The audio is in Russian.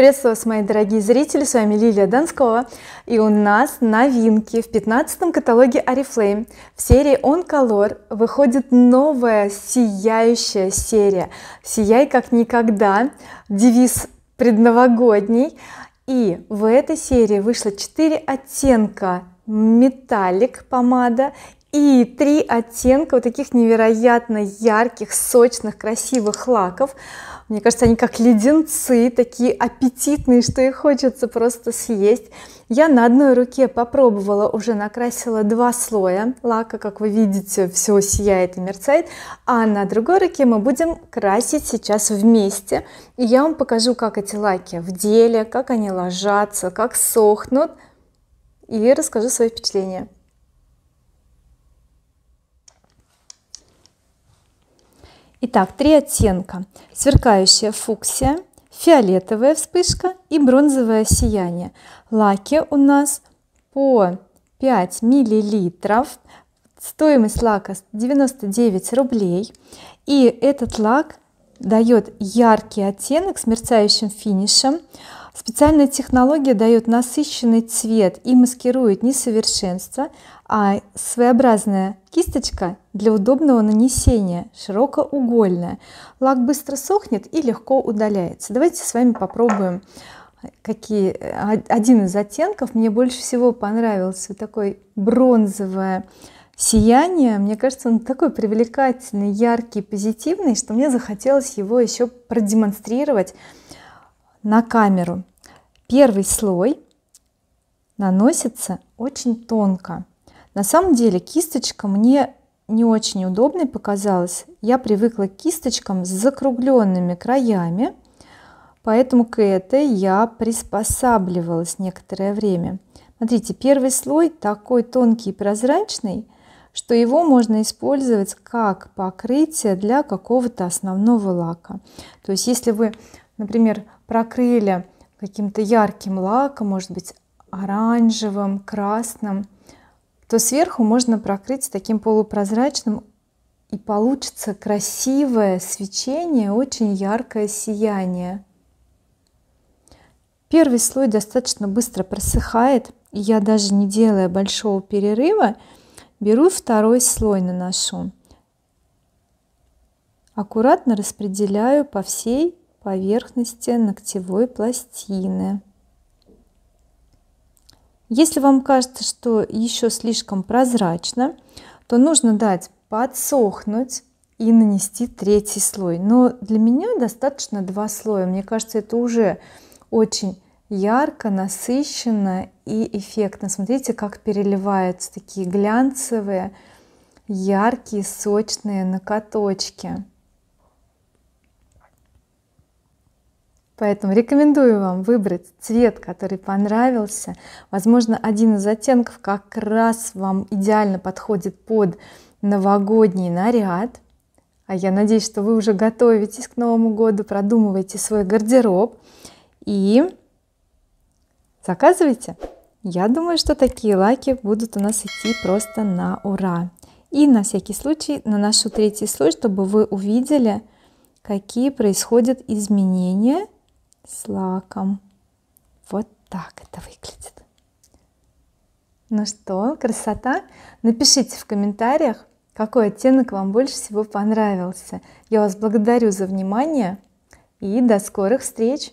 Приветствую вас, мои дорогие зрители, с вами Лилия Донского, И у нас новинки в 15 каталоге Oriflame. В серии On Color выходит новая сияющая серия «Сияй как никогда», девиз предновогодний. И в этой серии вышло 4 оттенка металлик помада и три оттенка вот таких невероятно ярких, сочных, красивых лаков мне кажется, они как леденцы, такие аппетитные, что их хочется просто съесть. Я на одной руке попробовала, уже накрасила два слоя лака, как вы видите, все сияет и мерцает, а на другой руке мы будем красить сейчас вместе. И я вам покажу, как эти лаки в деле, как они ложатся, как сохнут, и расскажу свои впечатления. Итак, три оттенка. Сверкающая фуксия, фиолетовая вспышка и бронзовое сияние. Лаки у нас по 5 миллилитров. Стоимость лака 99 рублей. И этот лак дает яркий оттенок с мерцающим финишем. Специальная технология дает насыщенный цвет и маскирует несовершенство, а своеобразная кисточка для удобного нанесения, широкоугольная. Лак быстро сохнет и легко удаляется. Давайте с вами попробуем какие а, один из оттенков мне больше всего понравился такой бронзовое сияние мне кажется он такой привлекательный яркий позитивный что мне захотелось его еще продемонстрировать на камеру Первый слой наносится очень тонко. На самом деле кисточка мне не очень удобной показалась. Я привыкла к кисточкам с закругленными краями, поэтому к этой я приспосабливалась некоторое время. Смотрите, первый слой такой тонкий и прозрачный, что его можно использовать как покрытие для какого-то основного лака. То есть если вы, например, прокрыли каким-то ярким лаком, может быть оранжевым, красным, то сверху можно прокрыть таким полупрозрачным и получится красивое свечение, очень яркое сияние. Первый слой достаточно быстро просыхает, и я даже не делая большого перерыва, беру второй слой наношу. Аккуратно распределяю по всей поверхности ногтевой пластины. Если вам кажется, что еще слишком прозрачно, то нужно дать подсохнуть и нанести третий слой. Но для меня достаточно два слоя. Мне кажется, это уже очень ярко, насыщенно и эффектно. Смотрите, как переливаются такие глянцевые, яркие, сочные накаточки. Поэтому рекомендую вам выбрать цвет, который понравился. Возможно, один из оттенков как раз вам идеально подходит под новогодний наряд. А я надеюсь, что вы уже готовитесь к Новому году, продумываете свой гардероб и заказывайте. Я думаю, что такие лаки будут у нас идти просто на ура. И на всякий случай наношу третий слой, чтобы вы увидели, какие происходят изменения – с лаком. Вот так это выглядит. Ну что, красота? Напишите в комментариях, какой оттенок вам больше всего понравился. Я вас благодарю за внимание и до скорых встреч!